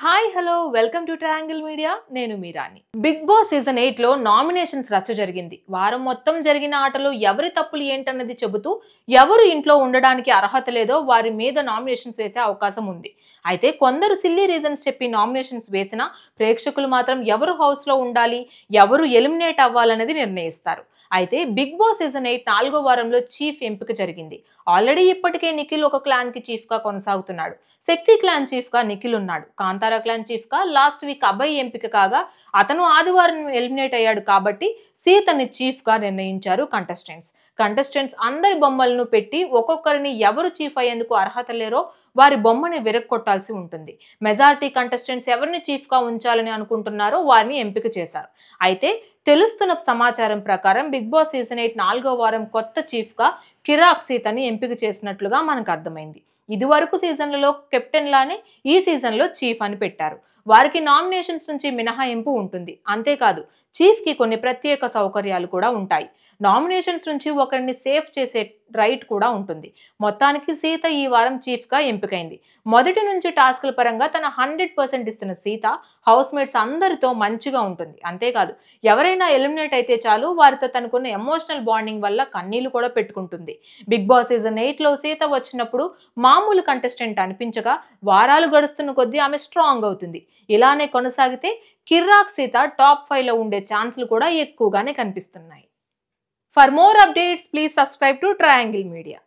hi hello welcome to triangle media నేను మీరాని big boss season eight లో nominations రచ్చ జరిగింది వారం మొత్తం జరిగిన ఆటలో ఎవరి తప్పులు ఏంటన్నది చెబుతూ ఎవరు ఇంట్లో ఉండడానికి అర్హత లేదో వారి మీద నామినేషన్స్ వేసే అవకాశం ఉంది అయితే కొందరు సిల్లీ రీజన్స్ చెప్పి నామినేషన్స్ వేసినా ప్రేక్షకులు మాత్రం ఎవరు హౌస్లో ఉండాలి ఎవరు ఎలిమినేట్ అవ్వాలన్నది నిర్ణయిస్తారు అయితే బిగ్ బాస్ సీజన్ ఎయిట్ నాలుగో వారంలో చీఫ్ ఎంపిక జరిగింది ఆల్రెడీ ఇప్పటికే నిఖిల్ ఒక క్లాన్ కి చీఫ్ గా కొనసాగుతున్నాడు శక్తి క్లాన్ చీఫ్ గా నిఖిల్ ఉన్నాడు కాంతారా క్లాన్ చీఫ్ గా లాస్ట్ వీక్ అభయ్ ఎంపిక కాగా అతను ఆదివారం ఎలిమినేట్ అయ్యాడు కాబట్టి సీతని చీఫ్గా నిర్ణయించారు కంటెస్టెంట్స్ కంటెస్టెంట్స్ అందరి బొమ్మలను పెట్టి ఒక్కొక్కరిని ఎవరు చీఫ్ అయ్యేందుకు అర్హత లేరో వారి బొమ్మని విరక్కొట్టాల్సి ఉంటుంది మెజారిటీ కంటెస్టెంట్స్ ఎవరిని చీఫ్గా ఉంచాలని అనుకుంటున్నారో వారిని ఎంపిక చేశారు అయితే తెలుస్తున్న సమాచారం ప్రకారం బిగ్ బాస్ సీజన్ ఎయిట్ నాలుగో వారం కొత్త చీఫ్గా కిరాక్ సీతని ఎంపిక చేసినట్లుగా మనకు అర్థమైంది ఇదివరకు సీజన్లలో కెప్టెన్ లానే ఈ సీజన్లో చీఫ్ అని పెట్టారు వారికి నామినేషన్స్ నుంచి మినహాయింపు ఉంటుంది అంతేకాదు చీఫ్కి కొన్ని ప్రత్యేక సౌకర్యాలు కూడా ఉంటాయి నామినేషన్స్ నుంచి ఒకరిని సేఫ్ చేసే రైట్ కూడా ఉంటుంది మొత్తానికి సీత ఈ వారం చీఫ్గా ఎంపికైంది మొదటి నుంచి టాస్క్ల పరంగా తన హండ్రెడ్ పర్సెంట్ ఇస్తున్న సీత హౌస్మేట్స్ అందరితో మంచిగా ఉంటుంది అంతేకాదు ఎవరైనా ఎలిమినేట్ అయితే చాలు వారితో తనకున్న ఎమోషనల్ బాండింగ్ వల్ల కన్నీళ్లు కూడా పెట్టుకుంటుంది బిగ్ బాస్ సీజన్ ఎయిట్లో సీత వచ్చినప్పుడు మామూలు కంటెస్టెంట్ అనిపించగా వారాలు గడుస్తున్న కొద్దీ ఆమె స్ట్రాంగ్ అవుతుంది ఇలానే కొనసాగితే కిర్రాక్ సీత టాప్ ఫైవ్లో ఉండే ఛాన్స్లు కూడా ఎక్కువగానే కనిపిస్తున్నాయి for more updates please subscribe to triangle media